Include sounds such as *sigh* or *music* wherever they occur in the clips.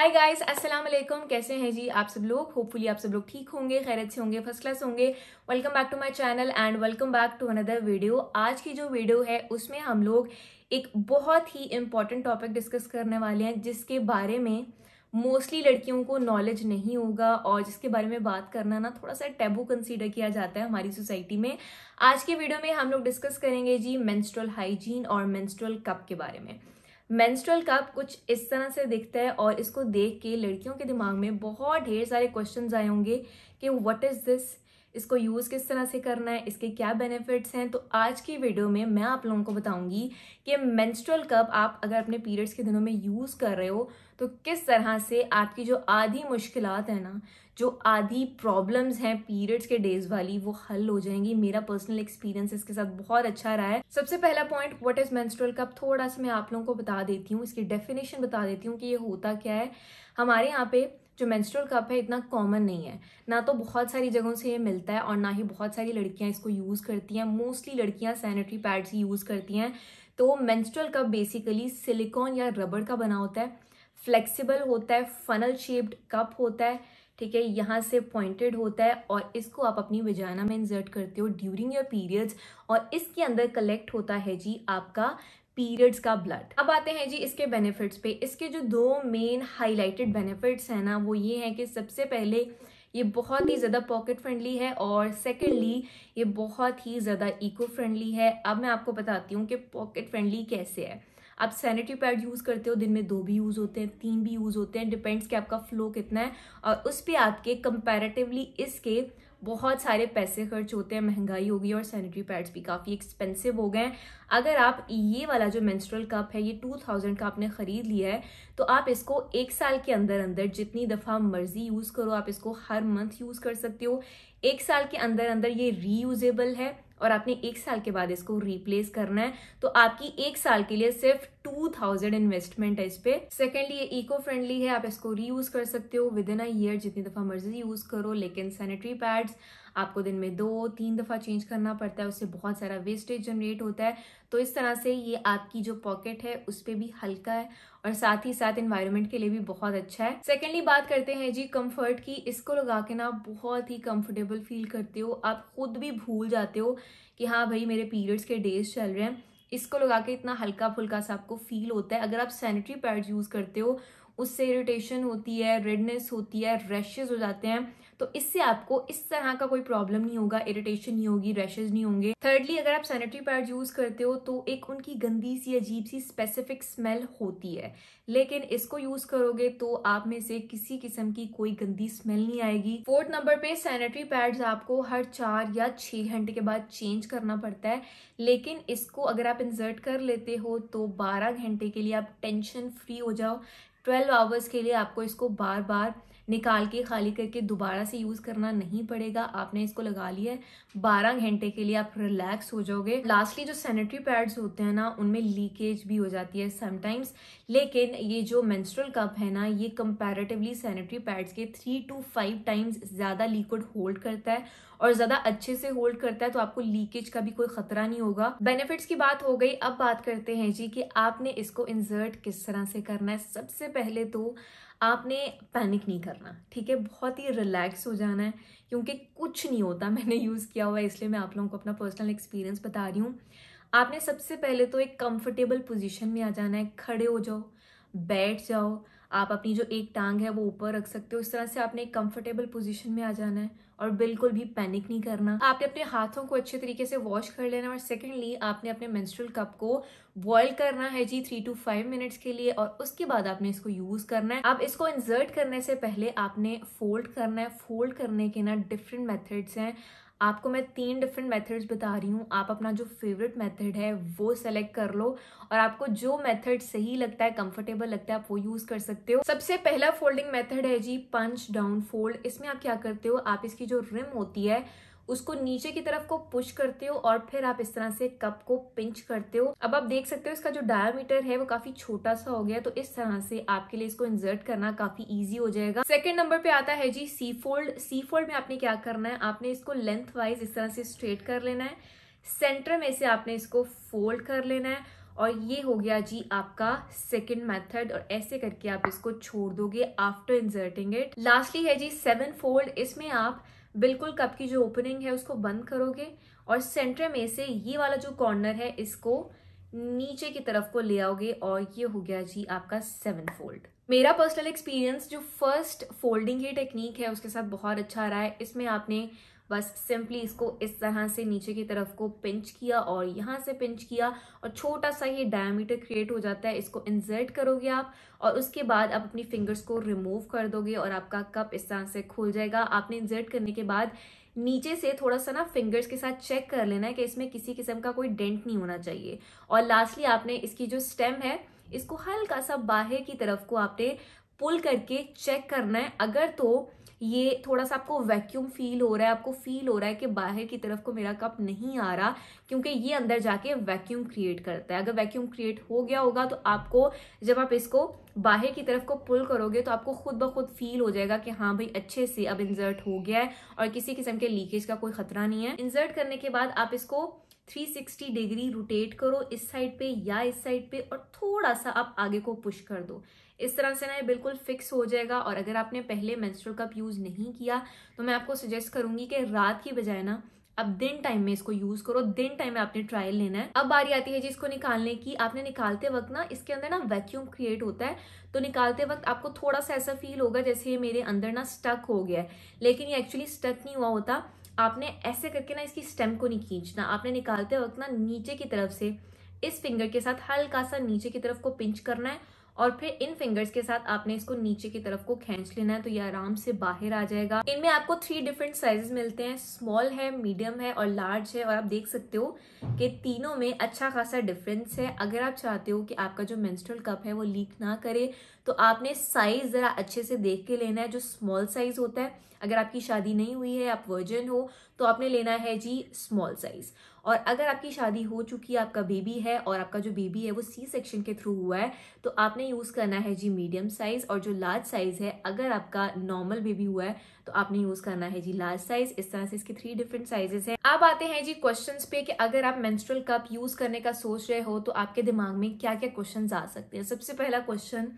hi guys अस्सलाम वालेकुम कैसे हैं जी आप सब लोग होपफुली आप सब लोग ठीक होंगे खैरत से होंगे फर्स्ट क्लास होंगे welcome back to my channel and welcome back to another video आज की जो वीडियो है उसमें हम लोग एक बहुत ही इम्पॉर्टेंट टॉपिक डिस्कस करने वाले हैं जिसके बारे में मोस्टली लड़कियों को नॉलेज नहीं होगा और जिसके बारे में बात करना ना थोड़ा सा टैबू कंसीडर किया जाता है हमारी सोसाइटी में आज के वीडियो में हम लोग डिस्कस करेंगे जी मेंस्ट्रुअल हाइजीन और मेंस्ट्रुअल कप के बारे में मेंस्ट्रुअल कप कुछ इस तरह से दिखता है और इसको देख के लड़कियों के दिमाग में बहुत ढेर सारे क्वेश्चन आए होंगे कि व्हाट इज़ दिस इसको यूज़ किस तरह से करना है इसके क्या बेनिफिट्स हैं तो आज की वीडियो में मैं आप लोगों को बताऊंगी कि मेंस्ट्रुअल कप आप अगर अपने पीरियड्स के दिनों में यूज़ कर रहे हो तो किस तरह से आपकी जो आधी मुश्किल है ना जो आधी प्रॉब्लम्स हैं पीरियड्स के डेज वाली वो हल हो जाएंगी मेरा पर्सनल एक्सपीरियंस इसके साथ बहुत अच्छा रहा है सबसे पहला point what is menstrual cup थोड़ा सा मैं आप लोगों को बता देती हूँ इसकी डेफिनेशन बता देती हूँ कि ये होता क्या है हमारे यहाँ पे जो मेंस्ट्रुअल कप है इतना कॉमन नहीं है ना तो बहुत सारी जगहों से ये मिलता है और ना ही बहुत सारी लड़कियाँ इसको यूज़ करती हैं मोस्टली लड़कियाँ सैनिटरी पैड्स यूज़ करती हैं तो मेंस्ट्रुअल कप बेसिकली सिलिकॉन या रबड़ का बना होता है फ्लेक्सिबल होता है फनल शेप्ड कप होता है ठीक है यहाँ से पॉइंटेड होता है और इसको आप अपनी विजाना में इंजर्ट करते हो ड्यूरिंग योर पीरियड्स और इसके अंदर कलेक्ट होता है जी आपका पीरियड्स का ब्लड अब आते हैं जी इसके बेनिफिट्स पे इसके जो दो मेन हाईलाइटेड बेनिफिट्स हैं ना वो ये हैं कि सबसे पहले ये बहुत ही ज़्यादा पॉकेट फ्रेंडली है और सेकेंडली ये बहुत ही ज़्यादा इको फ्रेंडली है अब मैं आपको बताती हूँ कि पॉकेट फ्रेंडली कैसे है आप सैनिटरी पैड यूज़ करते हो दिन में दो भी यूज़ होते हैं तीन भी यूज़ होते हैं डिपेंड्स कि आपका फ्लो कितना है और उस पर आपके कंपेरेटिवली इसके बहुत सारे पैसे खर्च होते हैं महंगाई हो गई और सैनिटरी पैड्स भी काफ़ी एक्सपेंसिव हो गए हैं अगर आप ये वाला जो मेंस्ट्रुअल कप है ये 2000 का आपने ख़रीद लिया है तो आप इसको एक साल के अंदर अंदर जितनी दफ़ा मर्जी यूज़ करो आप इसको हर मंथ यूज़ कर सकते हो एक साल के अंदर अंदर ये रीयूजेबल है और आपने एक साल के बाद इसको रिप्लेस करना है तो आपकी एक साल के लिए सिर्फ टू थाउजेंड इन्वेस्टमेंट है इस पे सेकेंडली ये इको फ्रेंडली है आप इसको रीयूज कर सकते हो विद इन अ ईयर जितनी दफा मर्जी यूज करो लेकिन सैनिटरी पैड्स आपको दिन में दो तीन दफा चेंज करना पड़ता है उससे बहुत सारा वेस्टेज जनरेट होता है तो इस तरह से ये आपकी जो पॉकेट है उस पर भी हल्का है और साथ ही साथ इन्वायरमेंट के लिए भी बहुत अच्छा है सेकेंडली बात करते हैं जी कम्फर्ट की इसको लगा के ना बहुत ही कम्फर्टेबल फील करते हो आप खुद भी भूल जाते हो कि हाँ भाई मेरे पीरियड्स के डेज चल रहे हैं इसको लगा के इतना हल्का फुल्का सा आपको फील होता है अगर आप सैनिटरी पैड्स यूज़ करते हो उससे इरिटेशन होती है रेडनेस होती है रैशेज हो जाते हैं तो इससे आपको इस तरह का कोई प्रॉब्लम नहीं होगा इरिटेशन नहीं होगी रैशेज नहीं होंगे थर्डली अगर आप सैनिटरी पैड यूज करते हो तो एक उनकी गंदी सी अजीब सी स्पेसिफिक स्मेल होती है लेकिन इसको यूज करोगे तो आप में से किसी किस्म की कोई गंदी स्मेल नहीं आएगी फोर्थ नंबर पे सैनिटरी पैड्स आपको हर चार या छः घंटे के बाद चेंज करना पड़ता है लेकिन इसको अगर आप इंजर्ट कर लेते हो तो बारह घंटे के लिए आप टेंशन फ्री हो जाओ 12 आवर्स के लिए आपको इसको बार बार निकाल के खाली करके दोबारा से यूज़ करना नहीं पड़ेगा आपने इसको लगा लिया है बारह घंटे के लिए आप रिलैक्स हो जाओगे लास्टली जो सैनिटरी पैड्स होते हैं ना उनमें लीकेज भी हो जाती है समटाइम्स लेकिन ये जो मैंस्ट्रल कप है ना ये कंपैरेटिवली सैनिटरी पैड्स के थ्री टू फाइव टाइम्स ज़्यादा लिक्विड होल्ड करता है और ज़्यादा अच्छे से होल्ड करता है तो आपको लीकेज का भी कोई खतरा नहीं होगा बेनिफिट्स की बात हो गई अब बात करते हैं जी कि आपने इसको इंजर्ट किस तरह से करना है सबसे पहले तो आपने पैनिक नहीं करना ठीक है बहुत ही रिलैक्स हो जाना है क्योंकि कुछ नहीं होता *laughs* मैंने यूज़ किया हुआ है इसलिए मैं आप लोगों को अपना पर्सनल एक्सपीरियंस बता रही हूँ आपने सबसे पहले तो एक कंफर्टेबल पोजीशन में आ जाना है खड़े हो जाओ बैठ जाओ आप अपनी जो एक टांग है वो ऊपर रख सकते हो इस तरह से आपने एक कंफर्टेबल पोजीशन में आ जाना है और बिल्कुल भी पैनिक नहीं करना आपने अपने हाथों को अच्छे तरीके से वॉश कर लेना और सेकेंडली आपने अपने मेंस्ट्रुअल कप को बॉयल करना है जी थ्री टू फाइव मिनट्स के लिए और उसके बाद आपने इसको यूज करना है आप इसको इंसर्ट करने से पहले आपने फोल्ड करना है फोल्ड करने के ना डिफरेंट मेथड्स हैं आपको मैं तीन डिफरेंट मेथड्स बता रही हूँ आप अपना जो फेवरेट मेथड है वो सेलेक्ट कर लो और आपको जो मेथड सही लगता है कंफर्टेबल लगता है आप वो यूज़ कर सकते हो सबसे पहला फोल्डिंग मेथड है जी पंच डाउन फोल्ड इसमें आप क्या करते हो आप इसकी जो रिम होती है उसको नीचे की तरफ को पुश करते हो और फिर आप इस तरह से कप को पिंच करते हो अब आप देख सकते हो इसका जो डायमीटर है वो काफी छोटा सा हो गया तो इस तरह से आपके लिए इसको इंजर्ट करना काफी ईजी हो जाएगा सेकेंड नंबर पे आता है जी सी फोल्ड सी फोल्ड में आपने क्या करना है आपने इसको लेंथ वाइज इस तरह से स्ट्रेट कर लेना है सेंटर में से आपने इसको फोल्ड कर लेना है और ये हो गया जी आपका सेकेंड मेथड और ऐसे करके आप इसको छोड़ दोगे आफ्टर इंजर्टिंग इट लास्टली है जी सेवन फोल्ड इसमें आप बिल्कुल कप की जो ओपनिंग है उसको बंद करोगे और सेंटर में से ये वाला जो कॉर्नर है इसको नीचे की तरफ को ले आओगे और ये हो गया जी आपका सेवन फोल्ड मेरा पर्सनल एक्सपीरियंस जो फर्स्ट फोल्डिंग की टेक्निक है उसके साथ बहुत अच्छा रहा है इसमें आपने बस सिंपली इसको इस तरह से नीचे की तरफ को पिंच किया और यहाँ से पिंच किया और छोटा सा ये डायमीटर क्रिएट हो जाता है इसको इंसर्ट करोगे आप और उसके बाद आप अपनी फिंगर्स को रिमूव कर दोगे और आपका कप इस तरह से खुल जाएगा आपने इंसर्ट करने के बाद नीचे से थोड़ा सा ना फिंगर्स के साथ चेक कर लेना है कि इसमें किसी किस्म का कोई डेंट नहीं होना चाहिए और लास्टली आपने इसकी जो स्टेम है इसको हल्का सा बाहर की तरफ को आपने पुल करके चेक करना है अगर तो ये थोड़ा सा आपको वैक्यूम फील हो रहा है आपको फील हो रहा है कि बाहर की तरफ को मेरा कप नहीं आ रहा क्योंकि ये अंदर जाके वैक्यूम क्रिएट करता है अगर वैक्यूम क्रिएट हो गया होगा तो आपको जब आप इसको बाहर की तरफ को पुल करोगे तो आपको खुद ब खुद फील हो जाएगा कि हाँ भाई अच्छे से अब इंजर्ट हो गया है और किसी किस्म के लीकेज का कोई खतरा नहीं है इंजर्ट करने के बाद आप इसको 360 डिग्री रोटेट करो इस साइड पे या इस साइड पे और थोड़ा सा आप आगे को पुश कर दो इस तरह से ना ये बिल्कुल फिक्स हो जाएगा और अगर आपने पहले मेंस्ट्रुअल कप यूज़ नहीं किया तो मैं आपको सजेस्ट करूंगी कि रात की बजाय ना अब दिन टाइम में इसको यूज करो दिन टाइम में आपने ट्रायल लेना है अब बारी आती है जिसको निकालने की आपने निकालते वक्त ना इसके अंदर ना वैक्यूम क्रिएट होता है तो निकालते वक्त आपको थोड़ा सा ऐसा फील होगा जैसे ये मेरे अंदर ना स्टक हो गया है लेकिन ये एक्चुअली स्टक नहीं हुआ होता आपने ऐसे करके ना इसकी स्टेम को नहीं खींचना आपने निकालते वक्त ना नीचे की तरफ से इस फिंगर के साथ हल्का सा नीचे की तरफ को पिंच करना है और फिर इन फिंगर्स के साथ आपने इसको नीचे की तरफ को खींच लेना है तो ये आराम से बाहर आ जाएगा इनमें आपको थ्री डिफरेंट साइजेस मिलते हैं स्मॉल है मीडियम है और लार्ज है और आप देख सकते हो कि तीनों में अच्छा खासा डिफरेंस है अगर आप चाहते हो कि आपका जो मेंस्ट्रुअल कप है वो लीक ना करे तो आपने साइज ज़रा अच्छे से देख के लेना है जो स्मॉल साइज होता है अगर आपकी शादी नहीं हुई है आप वर्जन हो तो आपने लेना है जी स्मॉल साइज़ और अगर आपकी शादी हो चुकी है आपका बेबी है और आपका जो बेबी है वो सी सेक्शन के थ्रू हुआ है तो आपने यूज़ करना है जी मीडियम साइज़ और जो लार्ज साइज़ है अगर आपका नॉर्मल बेबी हुआ है तो आपने यूज़ करना है जी लार्ज साइज़ इस तरह से इसके थ्री डिफरेंट साइजेस हैं आप आते हैं जी क्वेश्चन पे कि अगर आप मैंस्ट्रल कप यूज़ करने का सोच रहे हो तो आपके दिमाग में क्या क्या क्वेश्चन आ सकते हैं सबसे पहला क्वेश्चन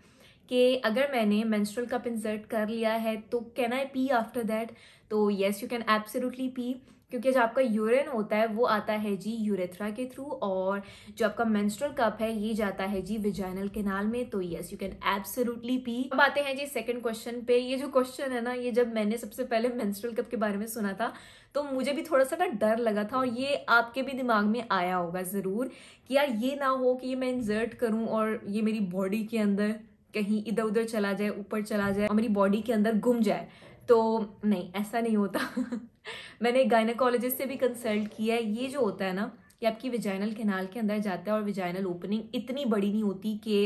कि अगर मैंने मेंस्ट्रुअल कप इंसर्ट कर लिया है तो can I pee after that तो yes you can absolutely pee क्योंकि जो आपका यूरिन होता है वो आता है जी यूरेथ्रा के थ्रू और जो आपका मेंस्ट्रुअल कप है ये जाता है जी विजाइनल केनाल में तो yes you can absolutely pee अब आते हैं जी सेकंड क्वेश्चन पे ये जो क्वेश्चन है ना ये जब मैंने सबसे पहले मेंस्ट्रुअल कप के बारे में सुना था तो मुझे भी थोड़ा सा ना डर लगा था और ये आपके भी दिमाग में आया होगा ज़रूर कि यार ये ना हो कि ये मैं इंजर्ट करूँ और ये मेरी बॉडी के अंदर कहीं इधर उधर चला जाए ऊपर चला जाए और मेरी बॉडी के अंदर घूम जाए तो नहीं ऐसा नहीं होता *laughs* मैंने गायनाकोलॉजिस्ट से भी कंसल्ट किया है ये जो होता है ना कि आपकी विजाइनल कैनाल के अंदर जाता है और विजाइनल ओपनिंग इतनी बड़ी नहीं होती कि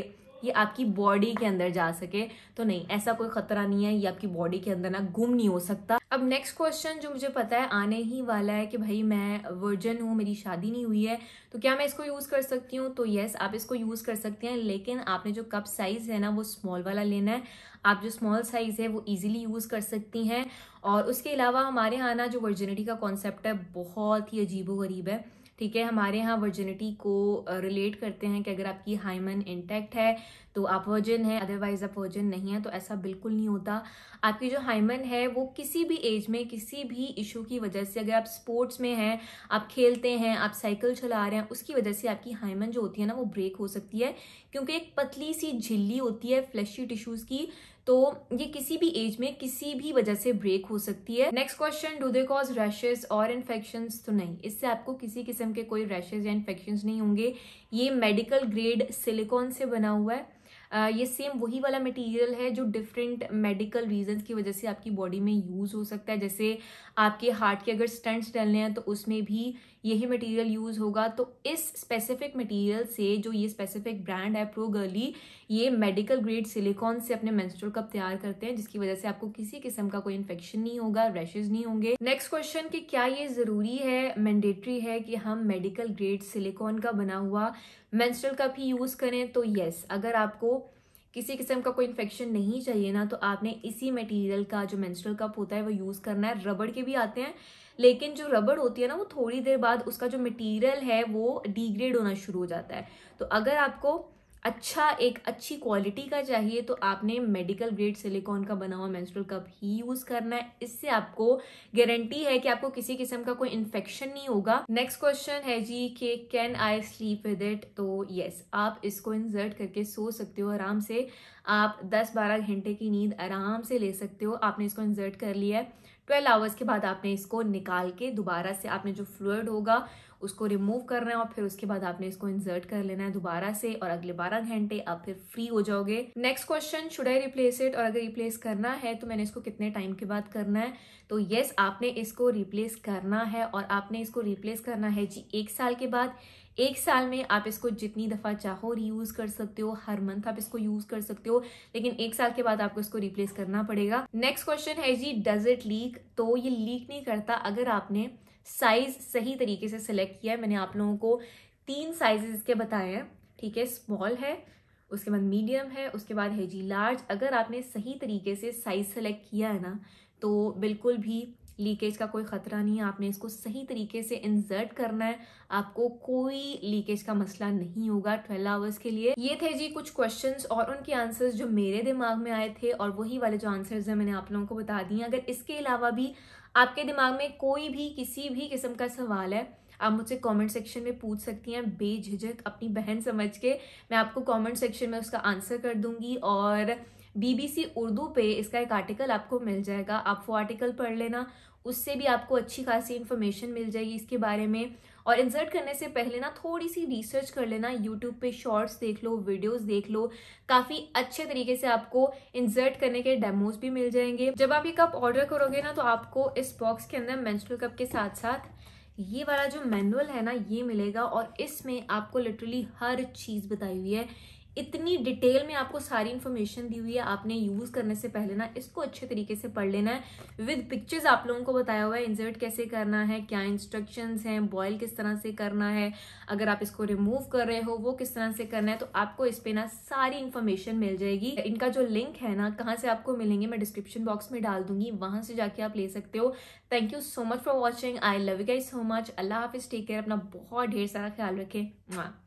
ये आपकी बॉडी के अंदर जा सके तो नहीं ऐसा कोई खतरा नहीं है ये आपकी बॉडी के अंदर ना गुम नहीं हो सकता अब नेक्स्ट क्वेश्चन जो मुझे पता है आने ही वाला है कि भाई मैं वर्जन हूँ मेरी शादी नहीं हुई है तो क्या मैं इसको यूज़ कर सकती हूँ तो येस आप इसको यूज़ कर सकते हैं लेकिन आपने जो कप साइज़ है ना वो स्मॉल वाला लेना है आप जो स्मॉल साइज़ है वो ईजिली यूज़ कर सकती हैं और उसके अलावा हमारे यहाँ ना जो वर्जिनिटी का कॉन्सेप्ट है बहुत ही अजीबो गरीब है ठीक है हमारे यहाँ वर्जिनिटी को रिलेट करते हैं कि अगर आपकी हाइमन इंटैक्ट है तो आप वर्जिन है अदरवाइज आप वर्जिन नहीं है तो ऐसा बिल्कुल नहीं होता आपकी जो हाइमन है वो किसी भी एज में किसी भी इशू की वजह से अगर आप स्पोर्ट्स में हैं आप खेलते हैं आप साइकिल चला रहे हैं उसकी वजह से आपकी हाइमन जो होती है ना वो ब्रेक हो सकती है क्योंकि एक पतली सी झिल्ली होती है फ्लैशी टिश्यूज की तो ये किसी भी एज में किसी भी वजह से ब्रेक हो सकती है next question do they cause rashes और इन्फेक्शन तो नहीं इससे आपको किसी किस्म के कोई रैशेज या इन्फेक्शन नहीं होंगे ये मेडिकल ग्रेड सिलिकॉन से बना हुआ है ये सेम वही वाला मटेरियल है जो डिफरेंट मेडिकल रीजंस की वजह से आपकी बॉडी में यूज़ हो सकता है जैसे आपके हार्ट के अगर स्टंट्स डालने हैं तो उसमें भी यही मटेरियल यूज़ होगा तो इस स्पेसिफिक मटेरियल से जो ये स्पेसिफिक ब्रांड है प्रो गर्ली ये मेडिकल ग्रेड सिलिकॉन से अपने मेंस्ट्रुअल कप तैयार करते हैं जिसकी वजह से आपको किसी किस्म का कोई इन्फेक्शन नहीं होगा रैशेज नहीं होंगे नेक्स्ट क्वेश्चन कि क्या ये ज़रूरी है मैंडेटरी है कि हम मेडिकल ग्रेड सिलिकॉन का बना हुआ मेंस्ट्रुअल कप ही यूज़ करें तो येस अगर आपको किसी किस्म का कोई इन्फेक्शन नहीं चाहिए ना तो आपने इसी मटेरियल का जो मेंस्ट्रुअल कप होता है वो यूज़ करना है रबड़ के भी आते हैं लेकिन जो रबड़ होती है ना वो थोड़ी देर बाद उसका जो मटेरियल है वो डिग्रेड होना शुरू हो जाता है तो अगर आपको अच्छा एक अच्छी क्वालिटी का चाहिए तो आपने मेडिकल ग्रेड सिलिकॉन का बना हुआ मेंस्ट्रुअल कप ही यूज करना है इससे आपको गारंटी है कि आपको किसी किस्म का कोई इन्फेक्शन नहीं होगा नेक्स्ट क्वेश्चन है जी कि can I sleep with it तो यस आप इसको इंसर्ट करके सो सकते हो आराम से आप 10-12 घंटे की नींद आराम से ले सकते हो आपने इसको इंसर्ट कर लिया है ट्वेल्व आवर्स के बाद आपने इसको निकाल के दोबारा से आपने जो फ्लूड होगा उसको रिमूव करना है और फिर उसके बाद आपने इसको इंसर्ट कर लेना है दोबारा से और अगले बारह घंटे आप फिर फ्री हो जाओगे next question should I replace it और अगर रिप्लेस करना है तो मैंने इसको कितने टाइम के बाद करना है तो येस आपने इसको रिप्लेस करना है और आपने इसको रिप्लेस करना है जी एक साल के बाद एक साल में आप इसको जितनी दफ़ा चाहो रीयूज़ कर सकते हो हर मंथ आप इसको यूज़ कर सकते हो लेकिन एक साल के बाद आपको इसको रिप्लेस करना पड़ेगा नेक्स्ट क्वेश्चन है जी डज इट लीक तो ये लीक नहीं करता अगर आपने साइज़ सही तरीके से सिलेक्ट किया है मैंने आप लोगों को तीन साइजेस इसके बताए हैं ठीक है स्मॉल है उसके बाद मीडियम है उसके बाद है जी लार्ज अगर आपने सही तरीके से साइज़ सेलेक्ट किया है ना तो बिल्कुल भी लीकेज का कोई ख़तरा नहीं है आपने इसको सही तरीके से इंसर्ट करना है आपको कोई लीकेज का मसला नहीं होगा ट्वेल्व आवर्स के लिए ये थे जी कुछ क्वेश्चंस और उनके आंसर्स जो मेरे दिमाग में आए थे और वही वाले जो आंसर्स हैं मैंने आप लोगों को बता दिए अगर इसके अलावा भी आपके दिमाग में कोई भी किसी भी किस्म का सवाल है आप मुझसे कमेंट सेक्शन में पूछ सकती हैं बेझिझक अपनी बहन समझ के मैं आपको कमेंट सेक्शन में उसका आंसर कर दूंगी और बीबीसी उर्दू पे इसका एक आर्टिकल आपको मिल जाएगा आप वो आर्टिकल पढ़ लेना उससे भी आपको अच्छी खासी इन्फॉर्मेशन मिल जाएगी इसके बारे में और इंसर्ट करने से पहले ना थोड़ी सी रिसर्च कर लेना यूट्यूब पे शॉर्ट्स देख लो वीडियोस देख लो काफ़ी अच्छे तरीके से आपको इंसर्ट करने के डेमोज भी मिल जाएंगे जब आप ये कप ऑर्डर करोगे ना तो आपको इस बॉक्स के अंदर मेंस्ट्रुअल कप के साथ साथ ये वाला जो मैनुअल है ना ये मिलेगा और इसमें आपको लिटरली हर चीज़ बताई हुई है इतनी डिटेल में आपको सारी इन्फॉर्मेशन दी हुई है आपने यूज़ करने से पहले ना इसको अच्छे तरीके से पढ़ लेना है विद पिक्चर्स आप लोगों को बताया हुआ है इंसर्ट कैसे करना है क्या इंस्ट्रक्शंस हैं बॉयल किस तरह से करना है अगर आप इसको रिमूव कर रहे हो वो किस तरह से करना है तो आपको इस पर ना सारी इन्फॉर्मेशन मिल जाएगी इनका जो लिंक है ना कहाँ से आपको मिलेंगे मैं डिस्क्रिप्शन बॉक्स में डाल दूंगी वहाँ से जाके आप ले सकते हो thank you so much for watching I love you guys so much अल्लाह हाफिज़ टेक केयर अपना बहुत ढेर सारा ख्याल रखें